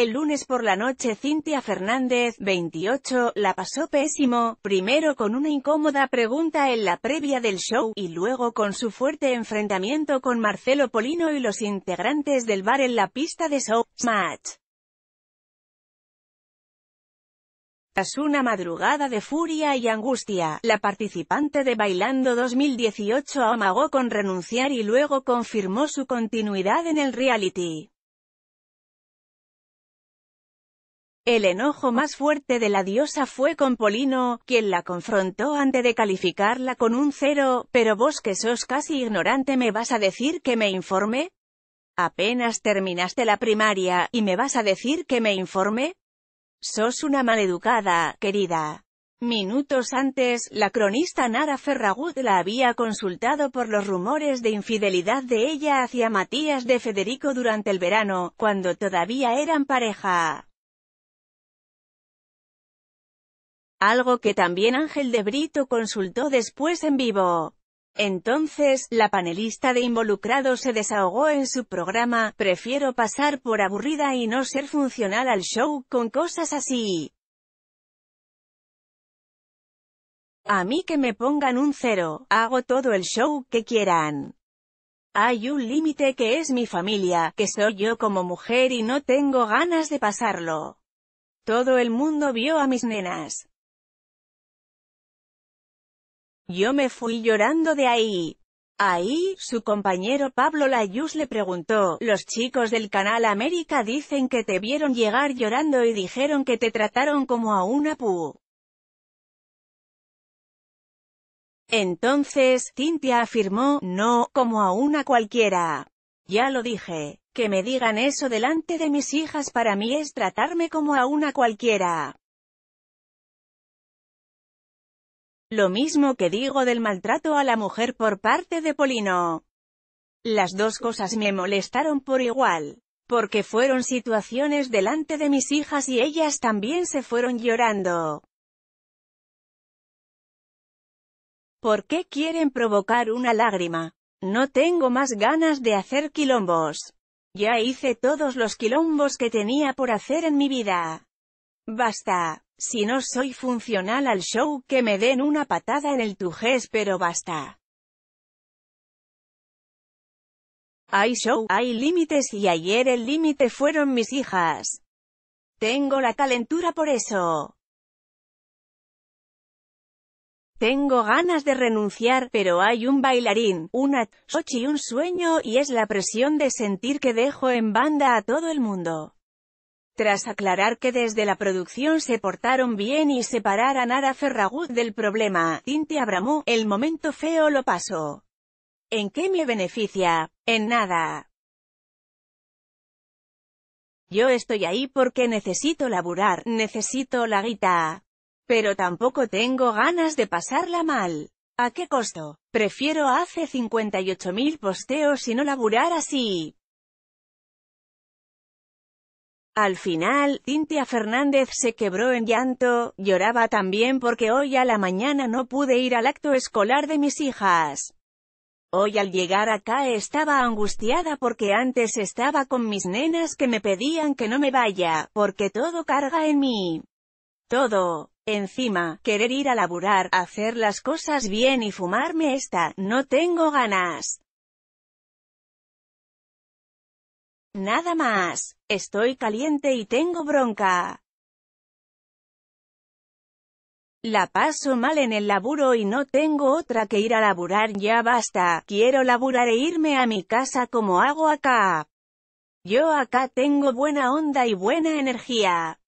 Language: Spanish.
El lunes por la noche Cintia Fernández, 28, la pasó pésimo, primero con una incómoda pregunta en la previa del show, y luego con su fuerte enfrentamiento con Marcelo Polino y los integrantes del bar en la pista de show, match. Tras una madrugada de furia y angustia, la participante de Bailando 2018 amagó con renunciar y luego confirmó su continuidad en el reality. El enojo más fuerte de la diosa fue con Polino, quien la confrontó antes de calificarla con un cero, pero vos que sos casi ignorante me vas a decir que me informe? Apenas terminaste la primaria, y me vas a decir que me informe? Sos una maleducada, querida. Minutos antes, la cronista Nara Ferragut la había consultado por los rumores de infidelidad de ella hacia Matías de Federico durante el verano, cuando todavía eran pareja. algo que también Ángel de Brito consultó después en vivo. Entonces, la panelista de involucrados se desahogó en su programa, prefiero pasar por aburrida y no ser funcional al show con cosas así. A mí que me pongan un cero, hago todo el show que quieran. Hay un límite que es mi familia, que soy yo como mujer y no tengo ganas de pasarlo. Todo el mundo vio a mis nenas. Yo me fui llorando de ahí. Ahí, su compañero Pablo Layus le preguntó, los chicos del canal América dicen que te vieron llegar llorando y dijeron que te trataron como a una pu. Entonces, Cintia afirmó, no, como a una cualquiera. Ya lo dije, que me digan eso delante de mis hijas para mí es tratarme como a una cualquiera. Lo mismo que digo del maltrato a la mujer por parte de Polino. Las dos cosas me molestaron por igual, porque fueron situaciones delante de mis hijas y ellas también se fueron llorando. ¿Por qué quieren provocar una lágrima? No tengo más ganas de hacer quilombos. Ya hice todos los quilombos que tenía por hacer en mi vida. Basta. Si no soy funcional al show que me den una patada en el tujés pero basta. Hay show, hay límites y ayer el límite fueron mis hijas. Tengo la calentura por eso. Tengo ganas de renunciar, pero hay un bailarín, una y un sueño y es la presión de sentir que dejo en banda a todo el mundo. Tras aclarar que desde la producción se portaron bien y separar a Nara Ferragut del problema, Tinte Abramú, el momento feo lo pasó. ¿En qué me beneficia? En nada. Yo estoy ahí porque necesito laburar, necesito la guita. Pero tampoco tengo ganas de pasarla mal. ¿A qué costo? Prefiero hace 58.000 posteos y no laburar así. Al final, Tintia Fernández se quebró en llanto, lloraba también porque hoy a la mañana no pude ir al acto escolar de mis hijas. Hoy al llegar acá estaba angustiada porque antes estaba con mis nenas que me pedían que no me vaya, porque todo carga en mí. Todo. Encima, querer ir a laburar, hacer las cosas bien y fumarme esta, no tengo ganas. Nada más. Estoy caliente y tengo bronca. La paso mal en el laburo y no tengo otra que ir a laburar ya basta, quiero laburar e irme a mi casa como hago acá. Yo acá tengo buena onda y buena energía.